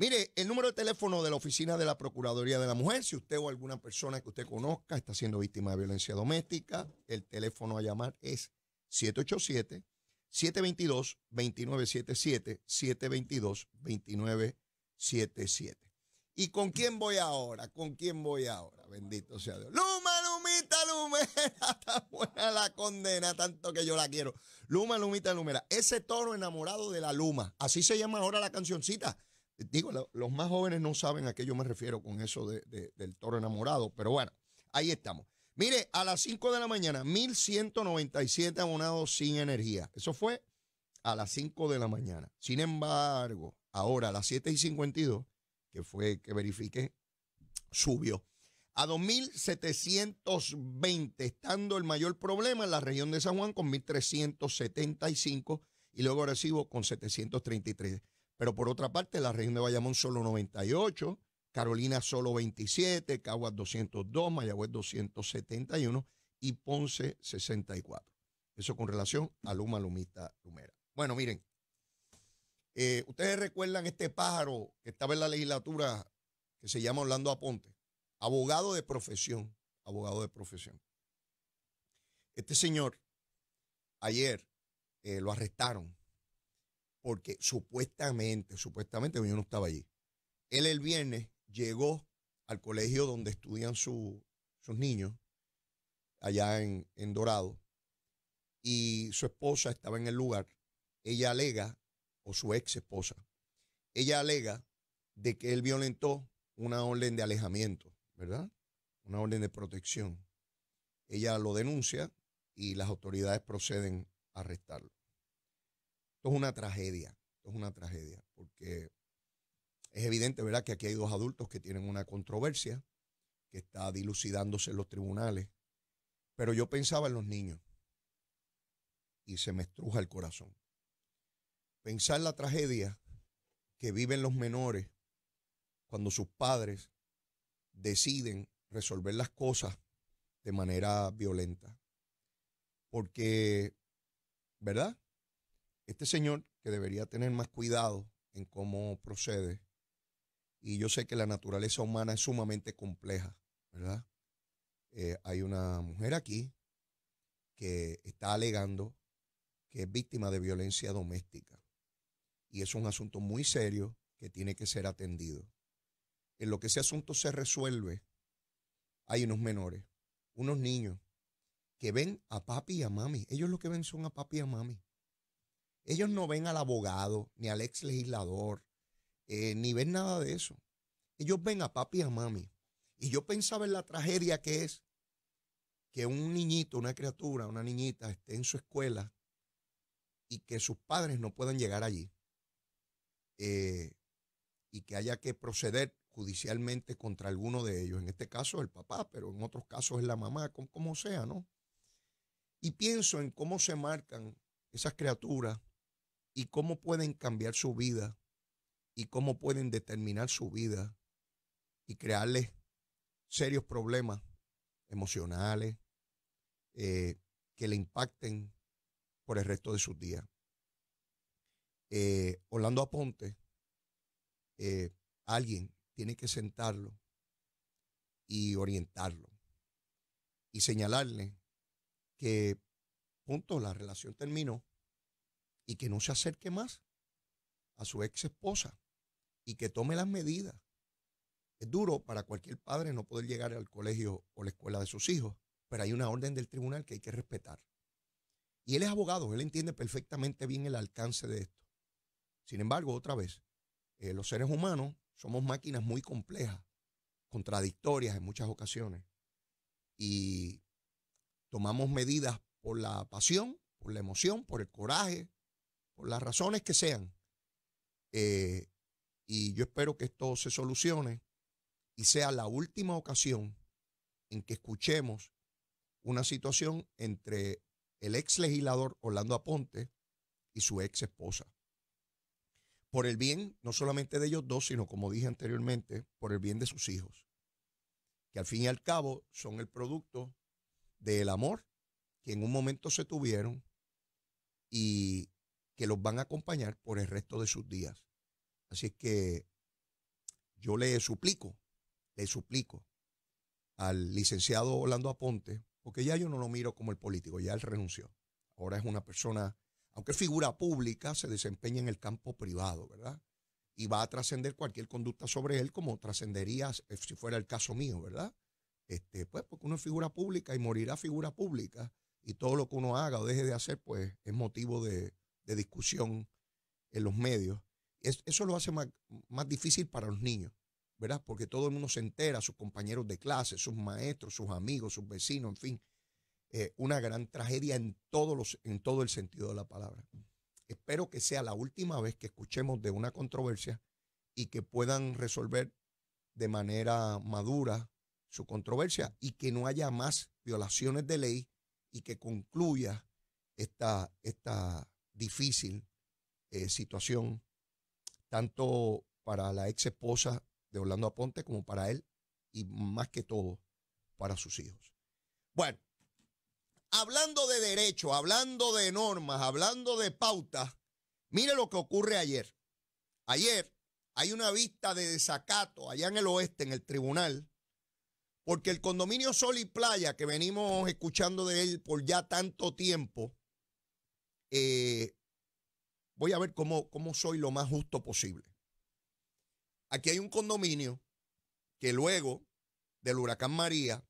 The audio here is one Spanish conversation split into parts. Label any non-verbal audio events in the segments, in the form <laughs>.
Mire, el número de teléfono de la oficina de la Procuraduría de la Mujer, si usted o alguna persona que usted conozca está siendo víctima de violencia doméstica, el teléfono a llamar es 787-722-2977, 722-2977. ¿Y con quién voy ahora? ¿Con quién voy ahora? Bendito sea Dios. Luma, Lumita, Lumera, <laughs> Está buena la condena, tanto que yo la quiero. Luma, Lumita, Lumera, ese toro enamorado de la Luma, así se llama ahora la cancioncita Digo, los más jóvenes no saben a qué yo me refiero con eso del toro enamorado, pero bueno, ahí estamos. Mire, a las 5 de la mañana, 1.197 abonados sin energía. Eso fue a las 5 de la mañana. Sin embargo, ahora a las 7 y 52, que fue que verifiqué, subió a 2.720, estando el mayor problema en la región de San Juan con 1.375 y luego recibo con 733. Pero por otra parte, la región de Bayamón solo 98, Carolina solo 27, Caguas 202, Mayagüez 271 y Ponce 64. Eso con relación a Luma, Lumita, Lumera. Bueno, miren, eh, ustedes recuerdan este pájaro que estaba en la legislatura que se llama Orlando Aponte, abogado de profesión, abogado de profesión. Este señor, ayer eh, lo arrestaron porque supuestamente, supuestamente yo no estaba allí. Él el viernes llegó al colegio donde estudian sus niños, allá en, en Dorado, y su esposa estaba en el lugar. Ella alega, o su ex esposa, ella alega de que él violentó una orden de alejamiento, ¿verdad? Una orden de protección. Ella lo denuncia y las autoridades proceden a arrestarlo es una tragedia, es una tragedia, porque es evidente, ¿verdad?, que aquí hay dos adultos que tienen una controversia que está dilucidándose en los tribunales, pero yo pensaba en los niños y se me estruja el corazón. Pensar la tragedia que viven los menores cuando sus padres deciden resolver las cosas de manera violenta. Porque, ¿verdad? Este señor, que debería tener más cuidado en cómo procede, y yo sé que la naturaleza humana es sumamente compleja, ¿verdad? Eh, hay una mujer aquí que está alegando que es víctima de violencia doméstica. Y es un asunto muy serio que tiene que ser atendido. En lo que ese asunto se resuelve, hay unos menores, unos niños que ven a papi y a mami. Ellos lo que ven son a papi y a mami. Ellos no ven al abogado, ni al ex legislador, eh, ni ven nada de eso. Ellos ven a papi y a mami. Y yo pensaba en la tragedia que es que un niñito, una criatura, una niñita esté en su escuela y que sus padres no puedan llegar allí. Eh, y que haya que proceder judicialmente contra alguno de ellos. En este caso el papá, pero en otros casos es la mamá, como, como sea, ¿no? Y pienso en cómo se marcan esas criaturas y cómo pueden cambiar su vida y cómo pueden determinar su vida y crearles serios problemas emocionales eh, que le impacten por el resto de sus días. Eh, Orlando Aponte, eh, alguien tiene que sentarlo y orientarlo y señalarle que, punto, la relación terminó y que no se acerque más a su ex esposa y que tome las medidas. Es duro para cualquier padre no poder llegar al colegio o la escuela de sus hijos, pero hay una orden del tribunal que hay que respetar. Y él es abogado, él entiende perfectamente bien el alcance de esto. Sin embargo, otra vez, eh, los seres humanos somos máquinas muy complejas, contradictorias en muchas ocasiones, y tomamos medidas por la pasión, por la emoción, por el coraje, las razones que sean. Eh, y yo espero que esto se solucione y sea la última ocasión en que escuchemos una situación entre el ex legislador Orlando Aponte y su ex esposa. Por el bien, no solamente de ellos dos, sino como dije anteriormente, por el bien de sus hijos, que al fin y al cabo son el producto del amor que en un momento se tuvieron y que los van a acompañar por el resto de sus días. Así es que yo le suplico, le suplico al licenciado Orlando Aponte, porque ya yo no lo miro como el político, ya él renunció. Ahora es una persona, aunque figura pública, se desempeña en el campo privado, ¿verdad? Y va a trascender cualquier conducta sobre él como trascendería eh, si fuera el caso mío, ¿verdad? Este, pues porque uno es figura pública y morirá figura pública y todo lo que uno haga o deje de hacer, pues es motivo de, de discusión en los medios. eso lo hace más, difícil para los niños, ¿verdad? Porque todo el mundo se entera, sus compañeros de clase, sus maestros, sus amigos, sus vecinos, en fin. Eh, una gran tragedia en, todos los, en todo el sentido de la palabra. Espero que sea la última vez que escuchemos de una controversia y que puedan resolver de manera madura su controversia y que no haya más violaciones de ley y que concluya esta, esta difícil eh, situación, tanto para la ex esposa de Orlando Aponte como para él y más que todo para sus hijos. Bueno, hablando de derecho, hablando de normas, hablando de pautas, mire lo que ocurre ayer. Ayer hay una vista de desacato allá en el oeste, en el tribunal, porque el condominio Sol y Playa, que venimos escuchando de él por ya tanto tiempo, eh, voy a ver cómo, soy lo más justo posible. Aquí hay un condominio que luego del huracán María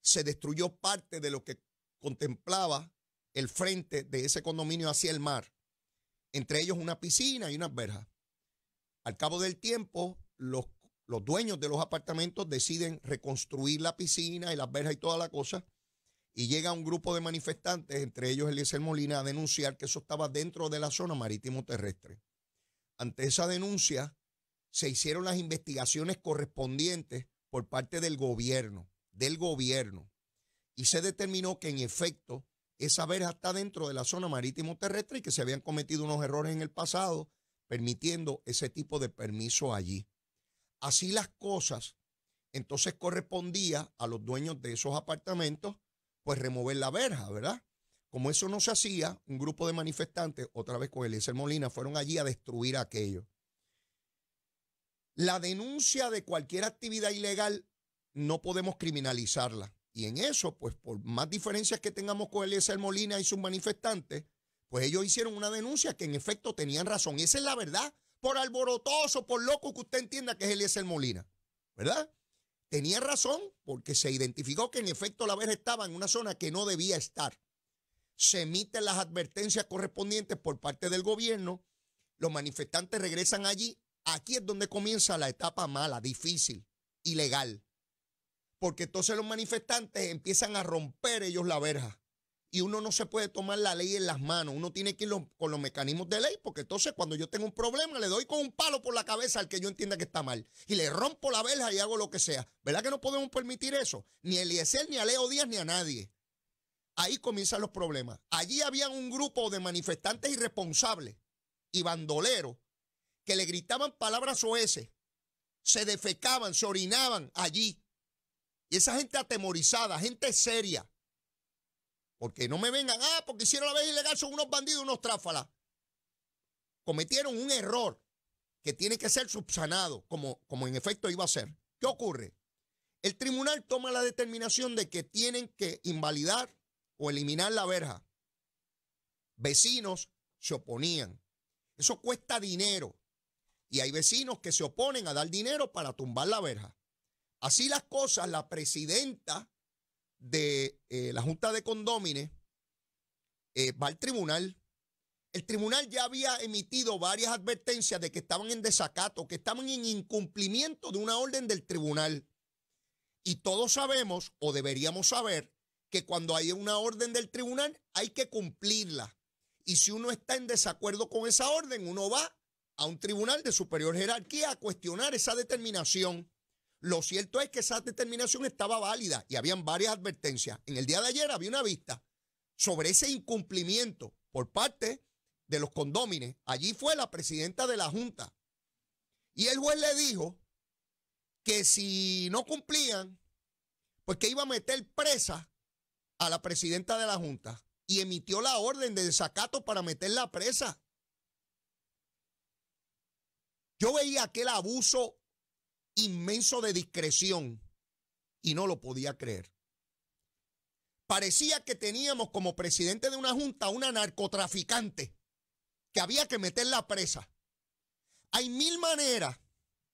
se destruyó parte de lo que contemplaba el frente de ese condominio hacia el mar, entre ellos una piscina y unas verjas. Al cabo del tiempo, los, los dueños de los apartamentos deciden reconstruir la piscina y las verjas y toda la cosa y llega un grupo de manifestantes, entre ellos Eliezer Molina, a denunciar que eso estaba dentro de la zona marítimo terrestre. Ante esa denuncia, se hicieron las investigaciones correspondientes por parte del gobierno, del gobierno, y se determinó que en efecto esa verja está dentro de la zona marítimo terrestre y que se habían cometido unos errores en el pasado permitiendo ese tipo de permiso allí. Así las cosas, entonces correspondía a los dueños de esos apartamentos pues remover la verja, ¿verdad? Como eso no se hacía, un grupo de manifestantes, otra vez con Eliezer Molina, fueron allí a destruir aquello. La denuncia de cualquier actividad ilegal no podemos criminalizarla. Y en eso, pues por más diferencias que tengamos con Eliezer Molina y sus manifestantes, pues ellos hicieron una denuncia que en efecto tenían razón. Esa es la verdad, por alborotoso, por loco que usted entienda que es Eliezer Molina, ¿verdad? Tenía razón porque se identificó que en efecto la verja estaba en una zona que no debía estar. Se emiten las advertencias correspondientes por parte del gobierno. Los manifestantes regresan allí. Aquí es donde comienza la etapa mala, difícil, ilegal. Porque entonces los manifestantes empiezan a romper ellos la verja y uno no se puede tomar la ley en las manos. Uno tiene que ir con los mecanismos de ley, porque entonces cuando yo tengo un problema le doy con un palo por la cabeza al que yo entienda que está mal y le rompo la verja y hago lo que sea. ¿Verdad que no podemos permitir eso? Ni a Eliezer, ni a Leo Díaz, ni a nadie. Ahí comienzan los problemas. Allí había un grupo de manifestantes irresponsables y bandoleros que le gritaban palabras oeces, se defecaban, se orinaban allí. Y esa gente atemorizada, gente seria, porque no me vengan, ah, porque hicieron la verga ilegal, son unos bandidos, unos tráfalas. Cometieron un error que tiene que ser subsanado, como, como en efecto iba a ser. ¿Qué ocurre? El tribunal toma la determinación de que tienen que invalidar o eliminar la verja. Vecinos se oponían. Eso cuesta dinero. Y hay vecinos que se oponen a dar dinero para tumbar la verja. Así las cosas, la presidenta de eh, la Junta de Condómines eh, va al tribunal. El tribunal ya había emitido varias advertencias de que estaban en desacato, que estaban en incumplimiento de una orden del tribunal. Y todos sabemos, o deberíamos saber, que cuando hay una orden del tribunal hay que cumplirla. Y si uno está en desacuerdo con esa orden, uno va a un tribunal de superior jerarquía a cuestionar esa determinación. Lo cierto es que esa determinación estaba válida y habían varias advertencias. En el día de ayer había una vista sobre ese incumplimiento por parte de los condómines. Allí fue la presidenta de la Junta. Y el juez le dijo que si no cumplían, pues que iba a meter presa a la presidenta de la Junta y emitió la orden de desacato para meterla presa. Yo veía aquel abuso inmenso de discreción y no lo podía creer. Parecía que teníamos como presidente de una junta una narcotraficante que había que meterla presa. Hay mil maneras,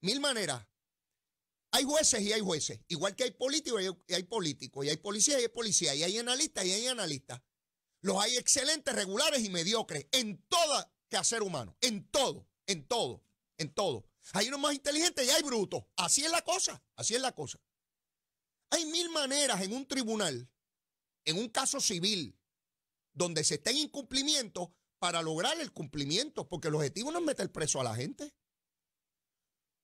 mil maneras. Hay jueces y hay jueces, igual que hay políticos y hay políticos, y hay policías y hay policías, y hay analistas y hay analistas. Los hay excelentes, regulares y mediocres en todo que hacer humano, en todo, en todo, en todo. Hay uno más inteligente y hay bruto, Así es la cosa, así es la cosa. Hay mil maneras en un tribunal, en un caso civil, donde se estén incumplimiento para lograr el cumplimiento, porque el objetivo no es meter preso a la gente.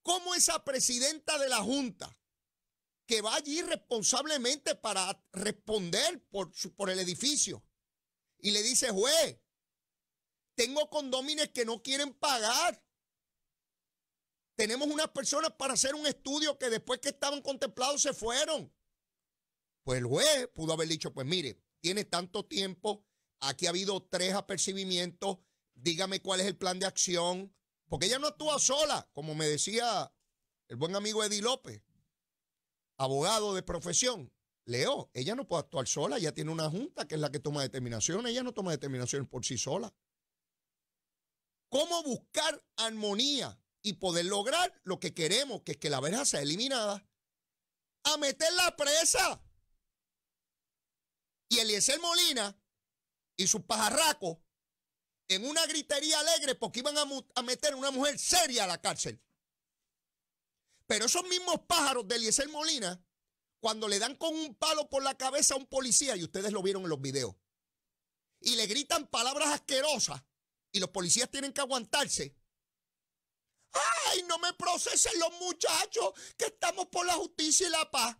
¿Cómo esa presidenta de la Junta, que va allí responsablemente para responder por, por el edificio, y le dice, juez, tengo condóminos que no quieren pagar, tenemos unas personas para hacer un estudio que después que estaban contemplados se fueron. Pues el juez pudo haber dicho, pues mire, tiene tanto tiempo, aquí ha habido tres apercibimientos, dígame cuál es el plan de acción, porque ella no actúa sola, como me decía el buen amigo Eddie López, abogado de profesión. Leo, ella no puede actuar sola, ella tiene una junta que es la que toma determinaciones, ella no toma determinaciones por sí sola. ¿Cómo buscar armonía y poder lograr lo que queremos, que es que la verja sea eliminada, a meter la presa. Y Eliezer Molina y sus pajarracos en una gritería alegre porque iban a, a meter a una mujer seria a la cárcel. Pero esos mismos pájaros de Eliezer Molina, cuando le dan con un palo por la cabeza a un policía, y ustedes lo vieron en los videos, y le gritan palabras asquerosas, y los policías tienen que aguantarse, ¡Ay, no me procesen los muchachos que estamos por la justicia y la paz!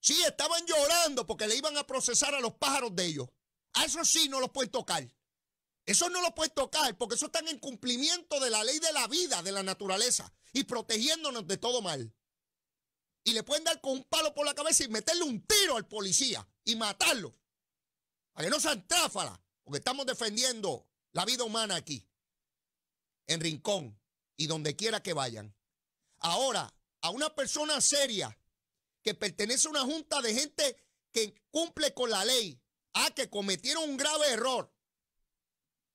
Sí, estaban llorando porque le iban a procesar a los pájaros de ellos. A eso sí no los pueden tocar. Eso no los pueden tocar porque eso están en cumplimiento de la ley de la vida, de la naturaleza y protegiéndonos de todo mal. Y le pueden dar con un palo por la cabeza y meterle un tiro al policía y matarlo. Para que no sean tráfalas, porque estamos defendiendo la vida humana aquí, en Rincón, y donde quiera que vayan. Ahora, a una persona seria que pertenece a una junta de gente que cumple con la ley, a ah, que cometieron un grave error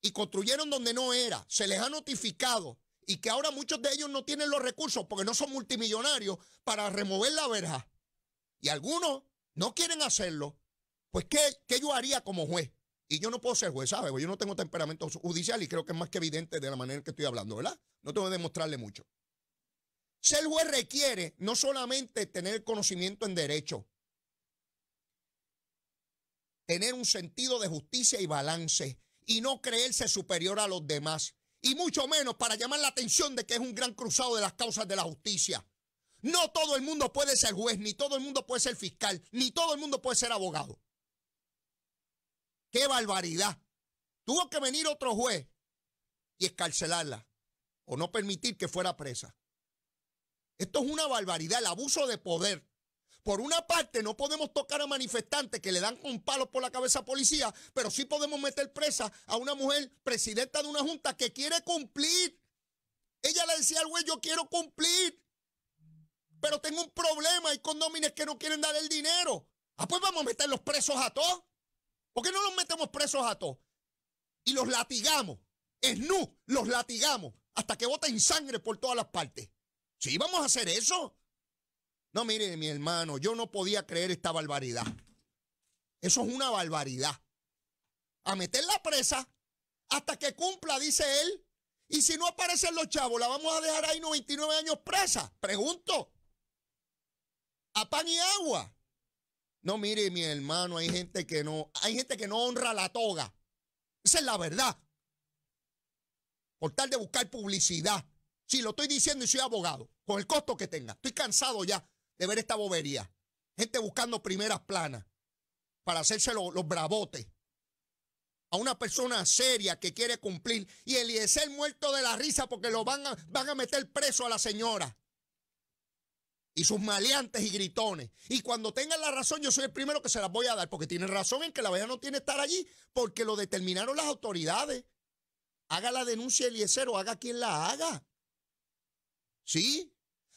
y construyeron donde no era, se les ha notificado y que ahora muchos de ellos no tienen los recursos porque no son multimillonarios para remover la verja. Y algunos no quieren hacerlo. Pues, ¿qué, qué yo haría como juez? Y yo no puedo ser juez, ¿sabes? Yo no tengo temperamento judicial y creo que es más que evidente de la manera en que estoy hablando, ¿verdad? No tengo que demostrarle mucho. Ser juez requiere no solamente tener conocimiento en derecho, tener un sentido de justicia y balance y no creerse superior a los demás. Y mucho menos para llamar la atención de que es un gran cruzado de las causas de la justicia. No todo el mundo puede ser juez, ni todo el mundo puede ser fiscal, ni todo el mundo puede ser abogado. ¡Qué barbaridad! Tuvo que venir otro juez y escarcelarla o no permitir que fuera presa. Esto es una barbaridad, el abuso de poder. Por una parte, no podemos tocar a manifestantes que le dan un palo por la cabeza a policía, pero sí podemos meter presa a una mujer presidenta de una junta que quiere cumplir. Ella le decía al juez, yo quiero cumplir, pero tengo un problema, hay condómines que no quieren dar el dinero. Ah, pues vamos a meter los presos a todos. ¿Por qué no los metemos presos a todos? Y los latigamos. Es nu, los latigamos hasta que boten sangre por todas las partes. Sí, vamos a hacer eso. No, mire, mi hermano, yo no podía creer esta barbaridad. Eso es una barbaridad. A meter la presa hasta que cumpla, dice él. Y si no aparecen los chavos, la vamos a dejar ahí 99 años presa. Pregunto. A pan y agua. No, mire, mi hermano, hay gente que no, hay gente que no honra la toga. Esa es la verdad. Por tal de buscar publicidad. Si sí, lo estoy diciendo y soy abogado, con el costo que tenga. Estoy cansado ya de ver esta bobería. Gente buscando primeras planas para hacerse los, bravotes. A una persona seria que quiere cumplir. Y el muerto de la risa porque lo van a meter preso a la señora y sus maleantes y gritones. Y cuando tengan la razón, yo soy el primero que se las voy a dar, porque tienen razón en que la vaya no tiene que estar allí, porque lo determinaron las autoridades. Haga la denuncia Eliezer o haga quien la haga. ¿Sí?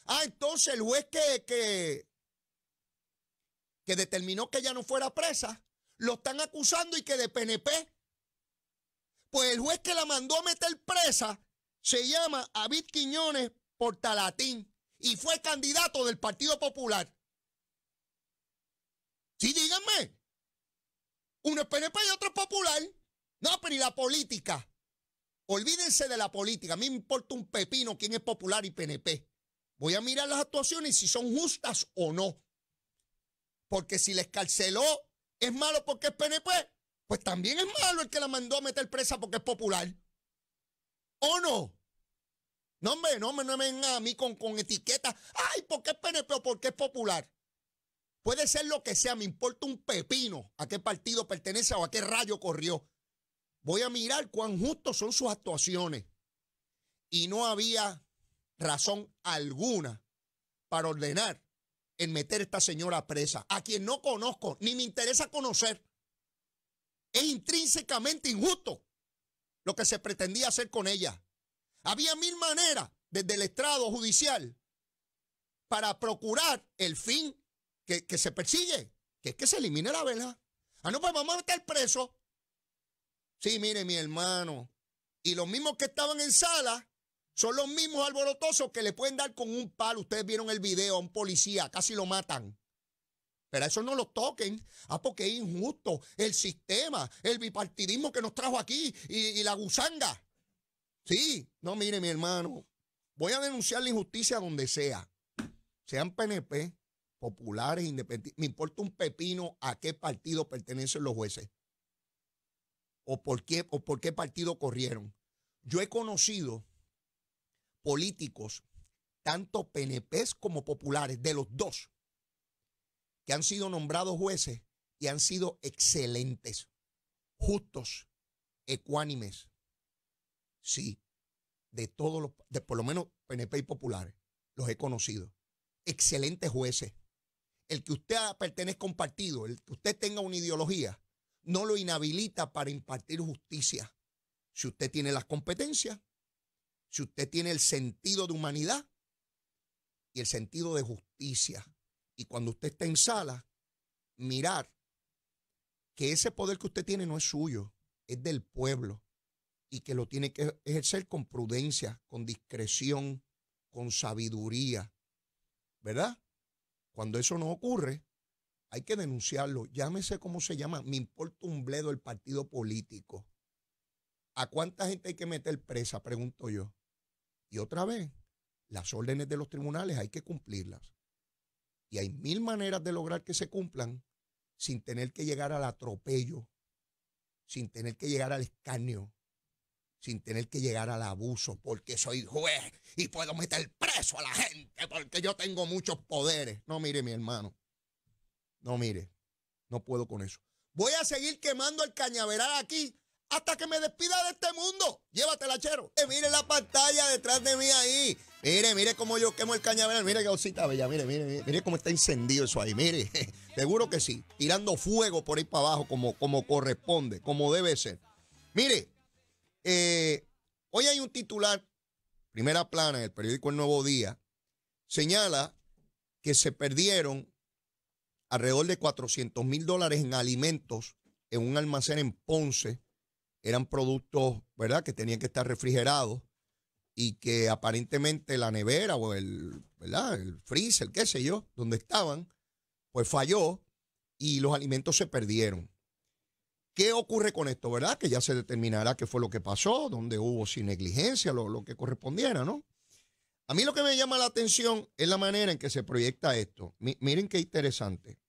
Ah, entonces el juez que, que, que determinó que ella no fuera presa, lo están acusando y que de PNP. Pues el juez que la mandó a meter presa se llama David Quiñones Portalatín y fue candidato del Partido Popular. Sí, díganme. Uno es PNP y otro es popular. No, pero ¿y la política? Olvídense de la política. A mí me importa un pepino quién es popular y PNP. Voy a mirar las actuaciones y si son justas o no. Porque si les carceló, es malo porque es PNP, pues también es malo el que la mandó a meter presa porque es popular. ¿O no? No, hombre, no, me vengan a mí con, con etiquetas. Ay, ¿por qué es PNP o por qué es popular? Puede ser lo que sea, me importa un pepino a qué partido pertenece o a qué rayo corrió. Voy a mirar cuán justos son sus actuaciones. Y no había razón alguna para ordenar en meter a esta señora presa, a quien no conozco, ni me interesa conocer. Es intrínsecamente injusto lo que se pretendía hacer con ella. Había mil maneras desde el estrado judicial para procurar el fin que, se persigue, que es que se elimine la vela Ah, no, pues vamos a meter preso. Sí, mire, mi hermano. Y los mismos que estaban en sala son los mismos alborotosos que le pueden dar con un palo. Ustedes vieron el video a un policía, casi lo matan. Pero a eso no lo toquen. Ah, porque es injusto. El sistema, el bipartidismo que nos trajo aquí y la gusanga. Sí, no, mire, mi hermano, voy a denunciar la injusticia donde sea, sean PNP, populares, independientes, me importa un pepino a qué partido pertenecen los jueces o por qué, o por qué partido corrieron. Yo he conocido políticos, tanto PNPs como populares, de los dos, que han sido nombrados jueces y han sido excelentes, justos, ecuánimes, Sí, de todos los, de por lo menos PNP y populares, los he conocido. Excelentes jueces. El que usted pertenezca a un partido, el que usted tenga una ideología, no lo inhabilita para impartir justicia. Si usted tiene las competencias, si usted tiene el sentido de humanidad y el sentido de justicia. Y cuando usted está en sala, mirar que ese poder que usted tiene no es suyo, es del pueblo y que lo tiene que ejercer con prudencia, con discreción, con sabiduría. ¿Verdad? Cuando eso no ocurre, hay que denunciarlo. Llámese como se llama, me importa un bledo el partido político. ¿A cuánta gente hay que meter presa? Pregunto yo. Y otra vez, las órdenes de los tribunales hay que cumplirlas. Y hay mil maneras de lograr que se cumplan sin tener que llegar al atropello, sin tener que llegar al escaneo sin tener que llegar al abuso, porque soy juez y puedo meter preso a la gente, porque yo tengo muchos poderes. No, mire, mi hermano. No, mire. No puedo con eso. Voy a seguir quemando el cañaveral aquí hasta que me despida de este mundo. Llévatela, chero. Eh, mire la pantalla detrás de mí ahí. Mire, mire cómo yo quemo el cañaveral. Mire qué osita bella. Mire, mire, mire, mire cómo está encendido eso ahí. Mire, <laughs> seguro que sí. Tirando fuego por ahí para abajo como, como corresponde, como debe ser. Mire, eh, hoy hay un titular, primera plana, en el periódico El Nuevo Día, señala que se perdieron alrededor de 400 mil dólares en alimentos en un almacén en Ponce. Eran productos, ¿verdad?, que tenían que estar refrigerados y que aparentemente la nevera o el, ¿verdad?, el freezer, qué sé yo, donde estaban, pues falló y los alimentos se perdieron. ¿Qué ocurre con esto, verdad? Que ya se determinará qué fue lo que pasó, dónde hubo sin negligencia, lo, que correspondiera, ¿no? A mí lo que me llama la atención es la manera en que se proyecta esto. miren qué interesante.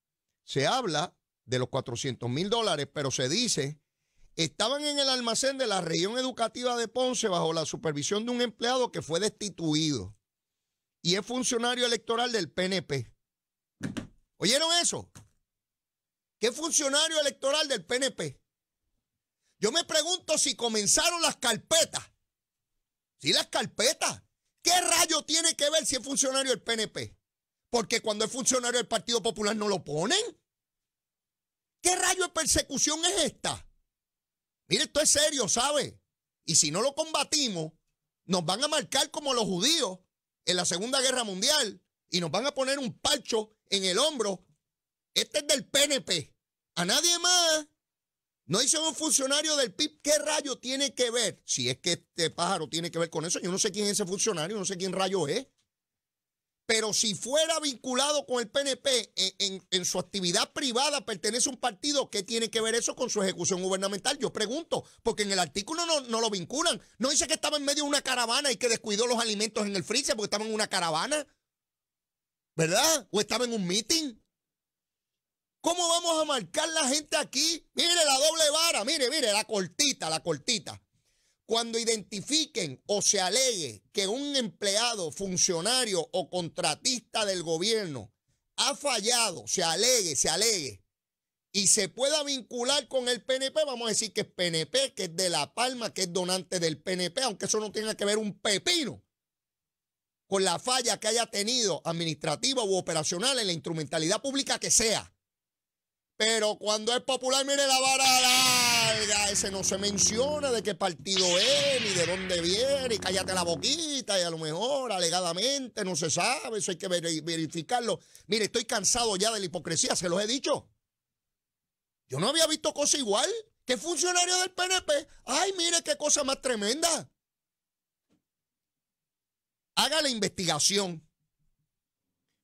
Se habla de los 400 mil dólares, pero se dice, estaban en el almacén de la región educativa de Ponce bajo la supervisión de un empleado que fue destituido y es funcionario electoral del PNP. ¿Oyeron eso? ¿Qué funcionario electoral del PNP? Yo me pregunto si comenzaron las carpetas. si las carpetas. ¿Qué rayo tiene que ver si es funcionario del PNP? Porque cuando es funcionario del Partido Popular no lo ponen. ¿Qué rayo de persecución es esta? Mire, esto es serio, ¿sabe? Y si no lo combatimos, nos van a marcar como los judíos en la Segunda Guerra Mundial y nos van a poner un palcho en el hombro. Este es del PNP. A nadie más. No dicen un funcionario del PIB qué rayo tiene que ver. Si es que este pájaro tiene que ver con eso, yo no sé quién es ese funcionario, no sé quién rayo es. Pero si fuera vinculado con el PNP e, en, su actividad privada, pertenece a un partido, ¿qué tiene que ver eso con su ejecución gubernamental? Yo pregunto, porque en el artículo no, no lo vinculan. No dice que estaba en medio de una caravana y que descuidó los alimentos en el freezer porque estaba en una caravana. ¿Verdad? ¿O estaba en un meeting? ¿Cómo vamos a marcar la gente aquí? Mire la doble vara, mire, mire, la cortita, la cortita. Cuando identifiquen o se alegue que un empleado, funcionario o contratista del gobierno ha fallado, se alegue, se alegue, y se pueda vincular con el PNP, vamos a decir que es PNP, que es de La Palma, que es donante del PNP, aunque eso no tenga que ver un pepino con la falla que haya tenido administrativa u operacional en la instrumentalidad pública que sea. Pero cuando es popular, mire la vara larga. Ese no se menciona de qué partido es, ni de dónde viene, y cállate la boquita, y a lo mejor alegadamente no se sabe, eso hay que verificarlo. Mire, estoy cansado ya de la hipocresía, se los he dicho. Yo no había visto cosa igual. que funcionario del PNP? Ay, mire qué cosa más tremenda. Haga la investigación.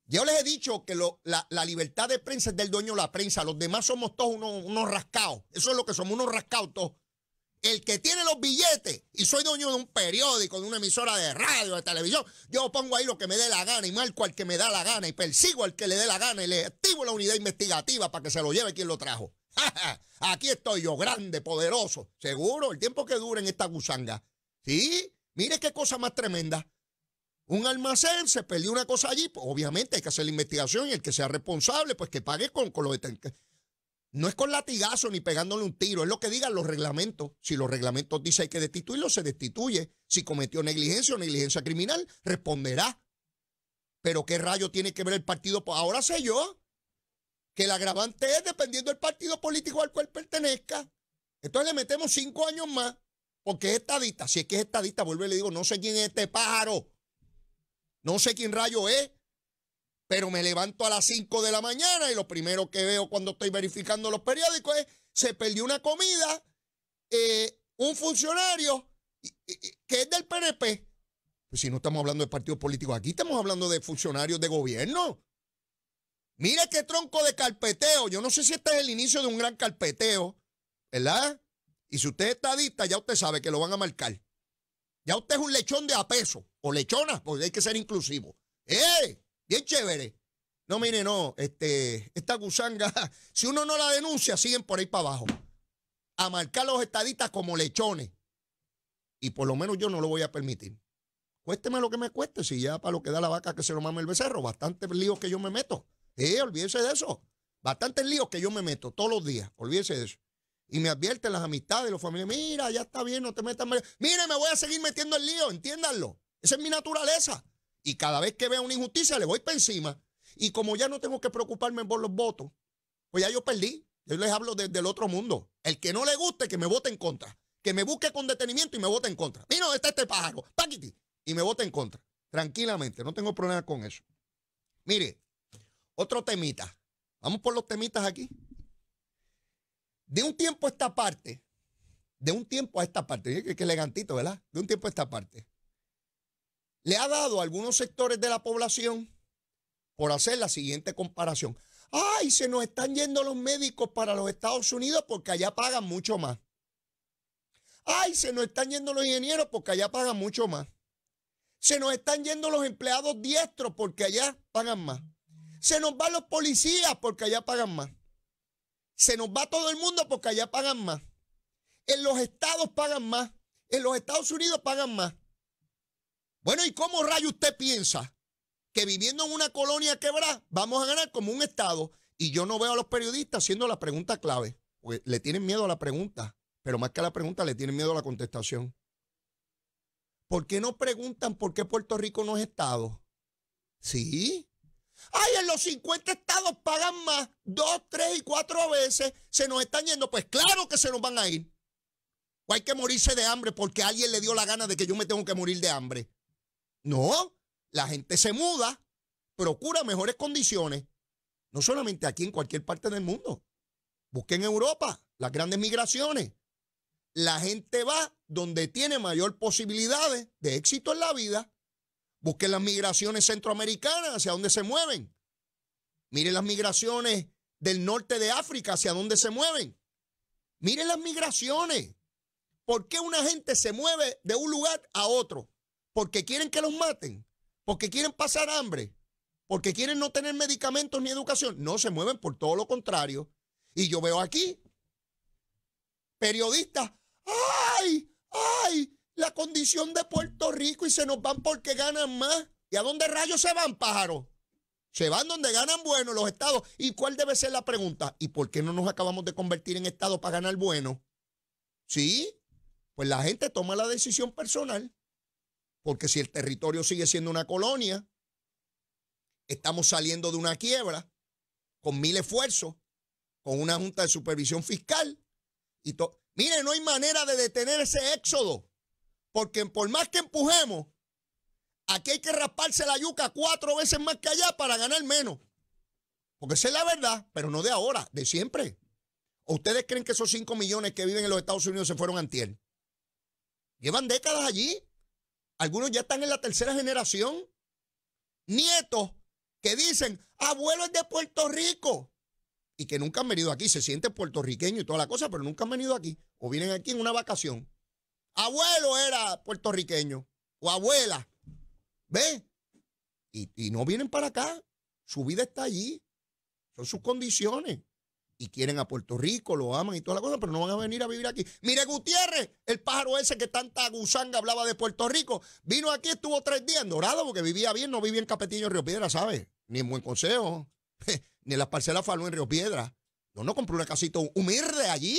Yo les he dicho que la, libertad de prensa es del dueño de la prensa. Los demás somos todos unos, rascados. Eso es lo que somos, unos rascados El que tiene los billetes y soy dueño de un periódico, de una emisora de radio, de televisión, yo pongo ahí lo que me dé la gana y marco al que me da la gana y persigo al que le dé la gana y le activo la unidad investigativa para que se lo lleve quien lo trajo. <laughs> Aquí estoy yo, grande, poderoso. Seguro, el tiempo que dure en esta gusanga. Sí, mire qué cosa más tremenda un almacén, se perdió una cosa allí, pues, obviamente hay que hacer la investigación y el que sea responsable, pues que pague con, con lo de No es con latigazo ni pegándole un tiro, es lo que digan los reglamentos. Si los reglamentos dicen hay que destituirlo, se destituye. Si cometió negligencia o negligencia criminal, responderá. Pero qué rayo tiene que ver el partido. Ahora sé yo que el agravante es dependiendo del partido político al cual pertenezca. Entonces le metemos cinco años más porque es estadista. Si es que es estadista, vuelvo y le digo, no sé quién es este pájaro no sé quién rayo es, pero me levanto a las 5 de la mañana y lo primero que veo cuando estoy verificando los periódicos es, se perdió una comida, eh, un funcionario que es del PNP. Pues si no estamos hablando de partidos políticos aquí, estamos hablando de funcionarios de gobierno. Mira qué tronco de carpeteo. Yo no sé si este es el inicio de un gran carpeteo, ¿verdad? Y si usted está estadista, ya usted sabe que lo van a marcar. Ya usted es un lechón de apeso, o lechona, porque hay que ser inclusivo. ¡Eh! Bien chévere. No, mire, no, este, esta gusanga, <laughs> si uno no la denuncia, siguen por ahí para abajo. A marcar los estadistas como lechones. Y por lo menos yo no lo voy a permitir. Cuésteme lo que me cueste, si ya para lo que da la vaca que se lo mame el becerro, bastantes líos que yo me meto. Eh, olvídese de eso. Bastantes líos que yo me meto todos los días, olvídese de eso. Y me advierten las amistades, los familiares, mira, ya está bien, no te metas. Mire, me voy a seguir metiendo el lío, entiéndanlo. Esa es mi naturaleza. Y cada vez que veo una injusticia, le voy para encima. Y como ya no tengo que preocuparme por los votos, pues ya yo perdí. Yo les hablo del otro mundo. El que no le guste, que me vote en contra. Que me busque con detenimiento y me vote en contra. Mira, está este pájaro, paquiti, y me vote en contra. Tranquilamente, no tengo problema con eso. Mire, otro temita. Vamos por los temitas aquí. De un tiempo a esta parte, de un tiempo a esta parte, que, elegantito, ¿verdad? De un tiempo a esta parte, le ha dado a algunos sectores de la población por hacer la siguiente comparación. ¡Ay, se nos están yendo los médicos para los Estados Unidos porque allá pagan mucho más! ¡Ay, se nos están yendo los ingenieros porque allá pagan mucho más! Se nos están yendo los empleados diestros porque allá pagan más. Se nos van los policías porque allá pagan más. Se nos va todo el mundo porque allá pagan más. En los estados pagan más. En los Estados Unidos pagan más. Bueno, ¿y cómo rayo usted piensa que viviendo en una colonia quebrada vamos a ganar como un estado? Y yo no veo a los periodistas haciendo la pregunta clave. Pues, le tienen miedo a la pregunta, pero más que a la pregunta le tienen miedo a la contestación. ¿Por qué no preguntan por qué Puerto Rico no es estado? Sí, Ay, en los 50 estados pagan más, dos, tres y cuatro veces, se nos están yendo. Pues claro que se nos van a ir. O hay que morirse de hambre porque alguien le dio la gana de que yo me tengo que morir de hambre. No, la gente se muda, procura mejores condiciones, no solamente aquí, en cualquier parte del mundo. Busquen Europa, las grandes migraciones. La gente va donde tiene mayor posibilidades de éxito en la vida Busquen las migraciones centroamericanas, hacia dónde se mueven. Miren las migraciones del norte de África, hacia dónde se mueven. Miren las migraciones. ¿Por qué una gente se mueve de un lugar a otro? Porque quieren que los maten, porque quieren pasar hambre, porque quieren no tener medicamentos ni educación. No, se mueven por todo lo contrario. Y yo veo aquí periodistas, ¡ay! ¡ay! la condición de Puerto Rico y se nos van porque ganan más. ¿Y a dónde rayos se van, pájaro? Se van donde ganan bueno los estados. ¿Y cuál debe ser la pregunta? ¿Y por qué no nos acabamos de convertir en estado para ganar bueno? ¿Sí? Pues la gente toma la decisión personal. Porque si el territorio sigue siendo una colonia, estamos saliendo de una quiebra con mil esfuerzos, con una junta de supervisión fiscal. Y Mire, no hay manera de detener ese éxodo. Porque por más que empujemos, aquí hay que rasparse la yuca cuatro veces más que allá para ganar menos. Porque esa es la verdad, pero no de ahora, de siempre. ustedes creen que esos cinco millones que viven en los Estados Unidos se fueron antier? Llevan décadas allí. Algunos ya están en la tercera generación. Nietos que dicen, abuelo es de Puerto Rico. Y que nunca han venido aquí. Se sienten puertorriqueño y toda la cosa, pero nunca han venido aquí. O vienen aquí en una vacación. Abuelo era puertorriqueño o abuela. ¿ve? Y, no vienen para acá. Su vida está allí. Son sus condiciones. Y quieren a Puerto Rico, lo aman y toda la cosa, pero no van a venir a vivir aquí. Mire Gutiérrez, el pájaro ese que tanta gusanga hablaba de Puerto Rico, vino aquí, estuvo tres días en Dorado porque vivía bien, no vivía en Capetillo, en Río Piedra, ¿sabes? Ni en Buen Consejo, <laughs> ni en las parcelas Falú en Río Piedra. No, no compró una casita humilde allí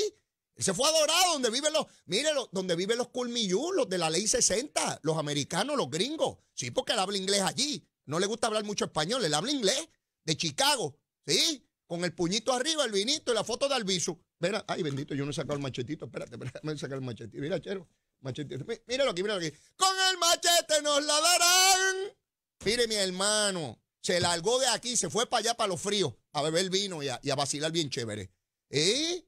se fue a donde viven los, mírelo, donde viven los culmillú, los de la ley 60, los americanos, los gringos. Sí, porque él habla inglés allí. No le gusta hablar mucho español, él habla inglés, de Chicago, ¿sí? Con el puñito arriba, el vinito y la foto de Albizu. Mira, ay, bendito, yo no he sacado el machetito. Espérate, espérate, me sacar el machetito. Mira, chero, machetito. Míralo aquí, míralo aquí. Con el machete nos la darán. Mire, mi hermano, se largó de aquí, se fue para allá, para los fríos, a beber vino y a, y a vacilar bien chévere. ¿Eh?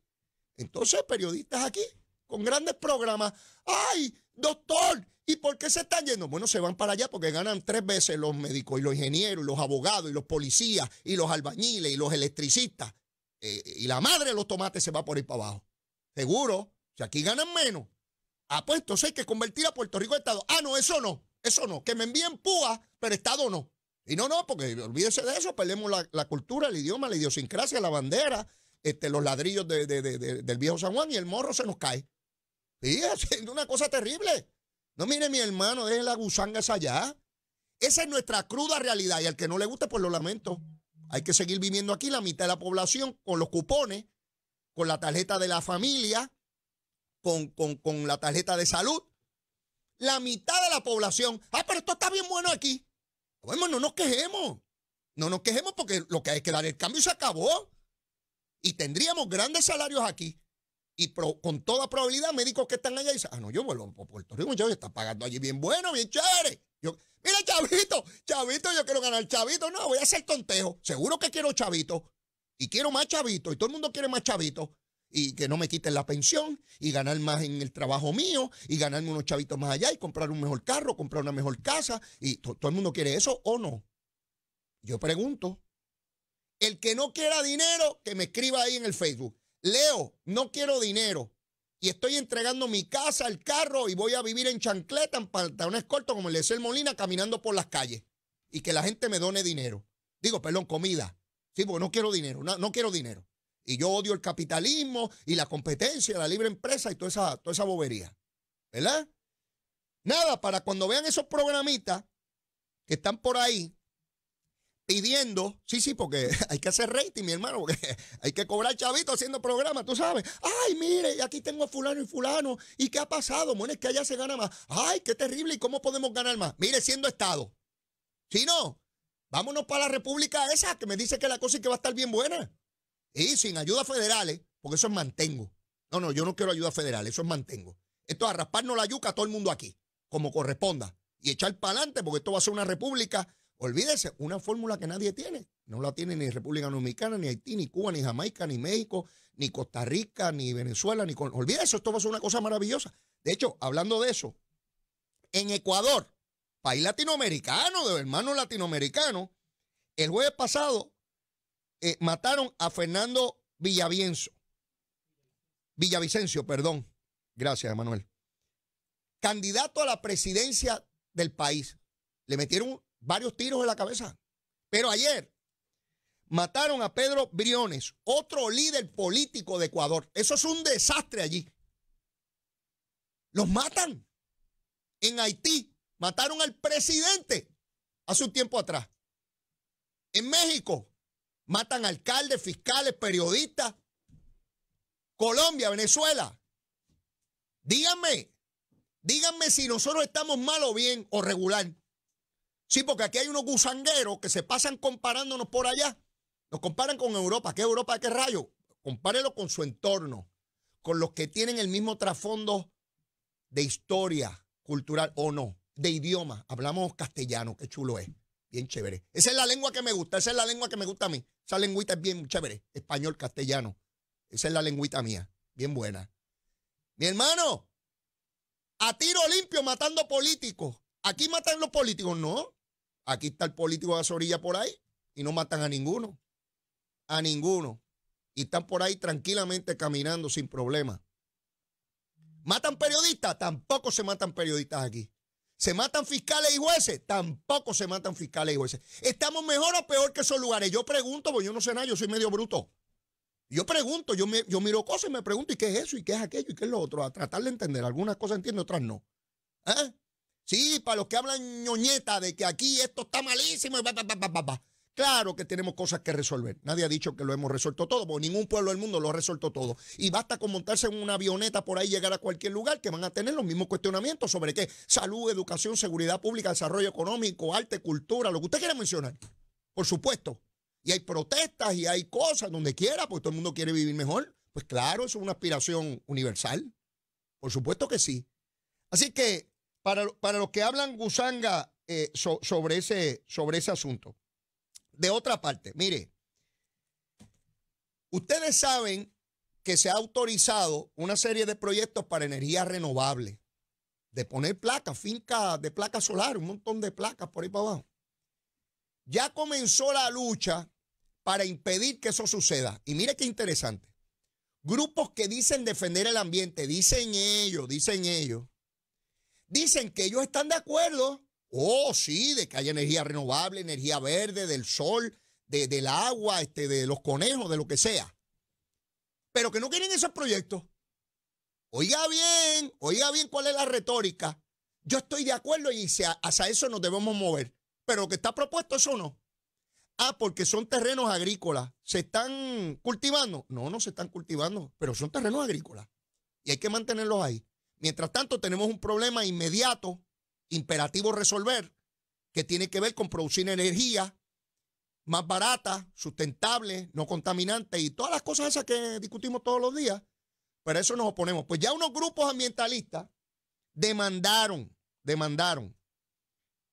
Entonces, periodistas aquí, con grandes programas, ¡ay, doctor! ¿Y por qué se están yendo? Bueno, se van para allá porque ganan tres veces los médicos y los ingenieros y los abogados y los policías y los albañiles y los electricistas. Eh, y la madre de los tomates se va por ahí para abajo. Seguro, si aquí ganan menos. Ah, pues entonces hay que convertir a Puerto Rico en Estado. Ah, no, eso no, eso no. Que me envíen púa, pero Estado no. Y no, no, porque olvídese de eso, perdemos la cultura, el idioma, la idiosincrasia, la bandera, este, los ladrillos del viejo San Juan y el morro se nos cae. Sí, <laughs> haciendo una cosa terrible. No mire, mi hermano, deje la gusanga esa allá. Esa es nuestra cruda realidad y al que no le guste, pues lo lamento. Hay que seguir viviendo aquí la mitad de la población con los cupones, con la tarjeta de la familia, con, con, con la tarjeta de salud. La mitad de la población. Ah, pero esto está bien bueno aquí. Bueno, no nos quejemos. No nos quejemos porque lo que hay que dar el cambio se acabó y tendríamos grandes salarios aquí. Y con toda probabilidad, médicos que están allá y dicen, ah, no, yo vuelvo a Puerto Rico, yo está pagando allí bien bueno, bien chévere. Yo, mira, chavito, chavito, yo quiero ganar chavito. No, voy a hacer contejo Seguro que quiero chavito. Y quiero más chavito. Y todo el mundo quiere más chavito. Y que no me quiten la pensión. Y ganar más en el trabajo mío. Y ganarme unos chavitos más allá. Y comprar un mejor carro, comprar una mejor casa. Y todo el mundo quiere eso o no. Yo pregunto, el que no quiera dinero, que me escriba ahí en el Facebook. Leo, no quiero dinero. Y estoy entregando mi casa, el carro y voy a vivir en chancleta, en pantalones cortos como el de el Molina, caminando por las calles. Y que la gente me done dinero. Digo, perdón, comida. Sí, porque no quiero dinero, no, no quiero dinero. Y yo odio el capitalismo y la competencia, la libre empresa y toda esa, toda esa bobería. ¿Verdad? Nada, para cuando vean esos programitas que están por ahí, pidiendo, sí, sí, porque <laughs> hay que hacer rating, mi hermano, porque <laughs> hay que cobrar chavito haciendo programa, tú sabes. Ay, mire, aquí tengo a fulano y fulano, ¿y qué ha pasado? Bueno, que allá se gana más. Ay, qué terrible, ¿y cómo podemos ganar más? Mire, siendo Estado. Si no, vámonos para la República esa, que me dice que la cosa es que va a estar bien buena. Y sin ayudas federales, porque eso es mantengo. No, no, yo no quiero ayudas federales, eso es mantengo. Esto es arrasparnos la yuca a todo el mundo aquí, como corresponda. Y echar para adelante, porque esto va a ser una república Olvídese, una fórmula que nadie tiene. No la tiene ni República Dominicana, ni Haití, ni Cuba, ni Jamaica, ni México, ni Costa Rica, ni Venezuela, ni. Olvídese, esto va a ser una cosa maravillosa. De hecho, hablando de eso, en Ecuador, país latinoamericano, de hermanos latinoamericanos, el jueves pasado eh, mataron a Fernando Villavienzo. Villavicencio, perdón. Gracias, Emanuel. Candidato a la presidencia del país. Le metieron varios tiros en la cabeza. Pero ayer mataron a Pedro Briones, otro líder político de Ecuador. Eso es un desastre allí. Los matan. En Haití mataron al presidente hace un tiempo atrás. En México matan alcaldes, fiscales, periodistas. Colombia, Venezuela. Díganme, díganme si nosotros estamos mal o bien o regular. Sí, porque aquí hay unos gusangueros que se pasan comparándonos por allá. Nos comparan con Europa. ¿Qué Europa? ¿Qué rayo? Compárenlo con su entorno, con los que tienen el mismo trasfondo de historia cultural o no, de idioma. Hablamos castellano, qué chulo es. Bien chévere. Esa es la lengua que me gusta, esa es la lengua que me gusta a mí. Esa lengüita es bien chévere. Español, castellano. Esa es la lengüita mía. Bien buena. Mi hermano, a tiro limpio matando políticos. Aquí matan los políticos, no. Aquí está el político de Azorilla por ahí y no matan a ninguno. A ninguno. Y están por ahí tranquilamente caminando sin problema. ¿Matan periodistas? Tampoco se matan periodistas aquí. ¿Se matan fiscales y jueces? Tampoco se matan fiscales y jueces. ¿Estamos mejor o peor que esos lugares? Yo pregunto, porque yo no sé nada, yo soy medio bruto. Yo pregunto, yo, yo miro cosas y me pregunto, ¿y qué es eso? ¿Y qué es aquello? ¿Y qué es lo otro? A tratar de entender. Algunas cosas entiendo, otras no. ¿Eh? Sí, para los que hablan ñoñeta de que aquí esto está malísimo. Y claro que tenemos cosas que resolver. Nadie ha dicho que lo hemos resuelto todo, porque ningún pueblo del mundo lo ha resuelto todo. Y basta con montarse en una avioneta por ahí y llegar a cualquier lugar que van a tener los mismos cuestionamientos sobre qué. Salud, educación, seguridad pública, desarrollo económico, arte, cultura, lo que usted quiera mencionar. Por supuesto. Y hay protestas y hay cosas donde quiera, porque todo el mundo quiere vivir mejor. Pues claro, eso es una aspiración universal. Por supuesto que sí. Así que para, los que hablan gusanga eh, sobre, ese, sobre ese asunto. De otra parte, mire, ustedes saben que se ha autorizado una serie de proyectos para energía renovable. de poner placas, fincas de placas solares, un montón de placas por ahí para abajo. Ya comenzó la lucha para impedir que eso suceda. Y mire qué interesante. Grupos que dicen defender el ambiente, dicen ellos, dicen ellos, Dicen que ellos están de acuerdo. Oh, sí, de que haya energía renovable, energía verde, del sol, de, del agua, este, de los conejos, de lo que sea. Pero que no quieren esos proyectos. Oiga bien, oiga bien cuál es la retórica. Yo estoy de acuerdo y hacia eso nos debemos mover. Pero lo que está propuesto, eso no. Ah, porque son terrenos agrícolas. ¿Se están cultivando? No, no se están cultivando, pero son terrenos agrícolas. Y hay que mantenerlos ahí. Mientras tanto, tenemos un problema inmediato, imperativo resolver, que tiene que ver con producir energía más barata, sustentable, no contaminante y todas las cosas esas que discutimos todos los días. Pero eso nos oponemos. Pues ya unos grupos ambientalistas demandaron, demandaron,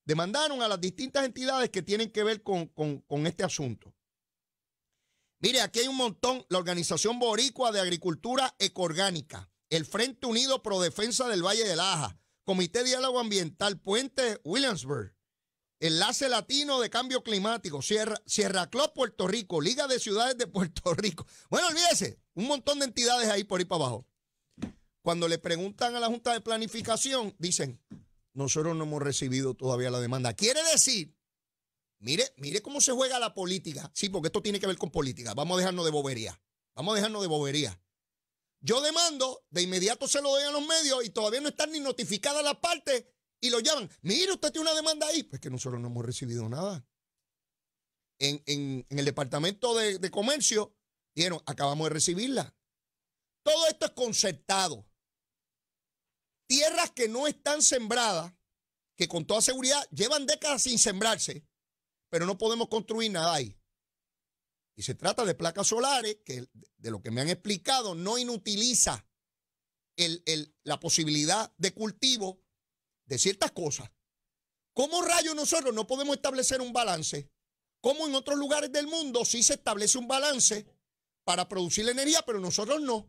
demandaron a las distintas entidades que tienen que ver con, este asunto. Mire, aquí hay un montón, la Organización Boricua de Agricultura Ecoorgánica, el Frente Unido Pro Defensa del Valle de Laja, Comité Diálogo Ambiental Puente Williamsburg, Enlace Latino de Cambio Climático, Sierra, Sierra Club Puerto Rico, Liga de Ciudades de Puerto Rico. Bueno, olvídese, un montón de entidades ahí por ahí para abajo. Cuando le preguntan a la Junta de Planificación, dicen, nosotros no hemos recibido todavía la demanda. Quiere decir, mire, mire cómo se juega la política. Sí, porque esto tiene que ver con política. Vamos a dejarnos de bobería. Vamos a dejarnos de bobería. Yo demando, de inmediato se lo doy a los medios y todavía no están ni notificadas las partes y lo llaman. Mire, usted tiene una demanda ahí. Pues que nosotros no hemos recibido nada. En, el Departamento de, de Comercio dijeron, acabamos de recibirla. Todo esto es concertado. Tierras que no están sembradas, que con toda seguridad llevan décadas sin sembrarse, pero no podemos construir nada ahí. Y se trata de placas solares que, de lo que me han explicado, no inutiliza el, la posibilidad de cultivo de ciertas cosas. ¿Cómo rayos nosotros no podemos establecer un balance? como en otros lugares del mundo sí se establece un balance para producir la energía, pero nosotros no?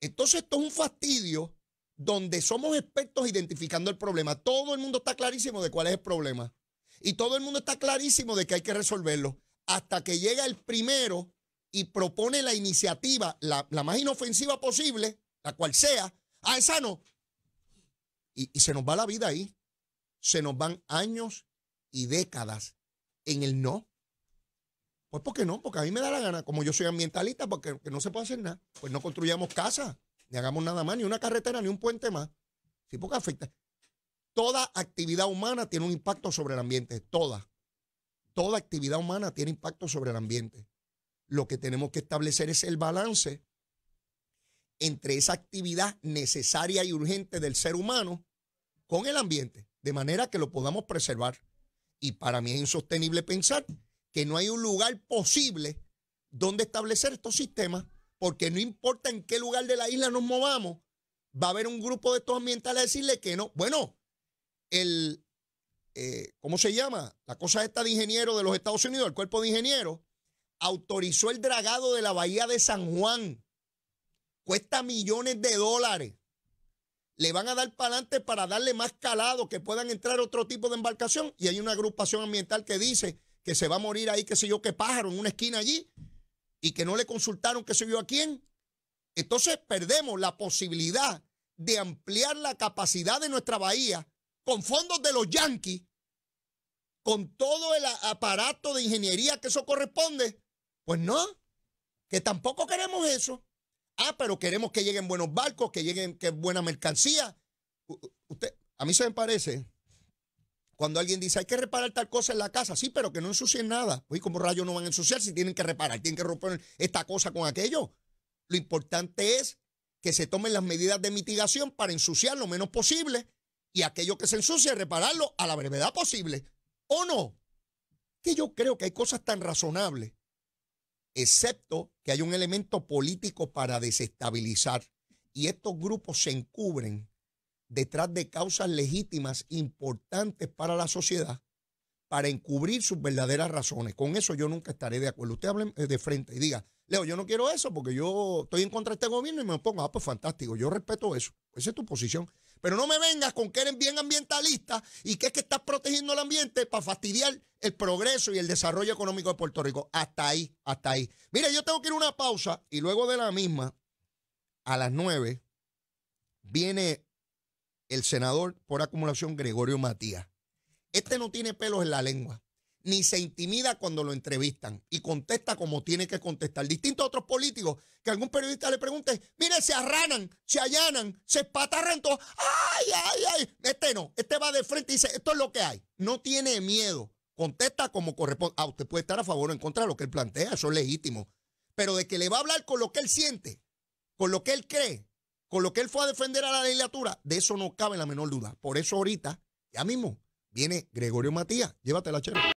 Entonces esto es un fastidio donde somos expertos identificando el problema. Todo el mundo está clarísimo de cuál es el problema. Y todo el mundo está clarísimo de que hay que resolverlo hasta que llega el primero y propone la iniciativa, la, más inofensiva posible, la cual sea, a ah, esa no. Y, se nos va la vida ahí. Se nos van años y décadas en el no. Pues ¿por qué no, porque a mí me da la gana, como yo soy ambientalista, porque no se puede hacer nada. Pues no construyamos casas, ni hagamos nada más, ni una carretera, ni un puente más. Sí, porque afecta. Toda actividad humana tiene un impacto sobre el ambiente, toda toda actividad humana tiene impacto sobre el ambiente. Lo que tenemos que establecer es el balance entre esa actividad necesaria y urgente del ser humano con el ambiente, de manera que lo podamos preservar. Y para mí es insostenible pensar que no hay un lugar posible donde establecer estos sistemas, porque no importa en qué lugar de la isla nos movamos, va a haber un grupo de estos ambientales a decirle que no. Bueno, el, eh, ¿cómo se llama? La cosa esta de ingeniero de los Estados Unidos, el cuerpo de ingenieros, autorizó el dragado de la bahía de San Juan. Cuesta millones de dólares. Le van a dar para adelante para darle más calado, que puedan entrar otro tipo de embarcación. Y hay una agrupación ambiental que dice que se va a morir ahí, qué sé yo, qué pájaro, en una esquina allí, y que no le consultaron qué se vio a quién. Entonces perdemos la posibilidad de ampliar la capacidad de nuestra bahía con fondos de los Yankees, con todo el aparato de ingeniería que eso corresponde. Pues no, que tampoco queremos eso. Ah, pero queremos que lleguen buenos barcos, que lleguen que buena mercancía. Usted, a mí se me parece cuando alguien dice hay que reparar tal cosa en la casa, sí, pero que no ensucien nada. Hoy, como rayos no van a ensuciar si tienen que reparar, tienen que romper esta cosa con aquello. Lo importante es que se tomen las medidas de mitigación para ensuciar lo menos posible y aquello que se ensucia, repararlo a la brevedad posible. ¿O no? Que yo creo que hay cosas tan razonables, excepto que hay un elemento político para desestabilizar. Y estos grupos se encubren detrás de causas legítimas importantes para la sociedad para encubrir sus verdaderas razones. Con eso yo nunca estaré de acuerdo. Usted hable eh, de frente y diga, Leo, yo no quiero eso porque yo estoy en contra de este gobierno y me pongo, ah, pues fantástico, yo respeto eso. Esa es tu posición. Pero no me vengas con que eres bien ambientalista y que es que estás protegiendo el ambiente para fastidiar el progreso y el desarrollo económico de Puerto Rico. Hasta ahí, hasta ahí. Mire, yo tengo que ir a una pausa y luego de la misma, a las nueve, viene el senador por acumulación Gregorio Matías. Este no tiene pelos en la lengua ni se intimida cuando lo entrevistan y contesta como tiene que contestar. Distinto a otros políticos que algún periodista le pregunte, mire, se arranan, se allanan, se espatarran todo. ¡Ay, ay, ay! Este no, este va de frente y dice, esto es lo que hay. No tiene miedo, contesta como corresponde. Ah, usted puede estar a favor o en contra de lo que él plantea, eso es legítimo. Pero de que le va a hablar con lo que él siente, con lo que él cree, con lo que él fue a defender a la legislatura, de eso no cabe la menor duda. Por eso ahorita, ya mismo, viene Gregorio Matías. Llévatela, chero.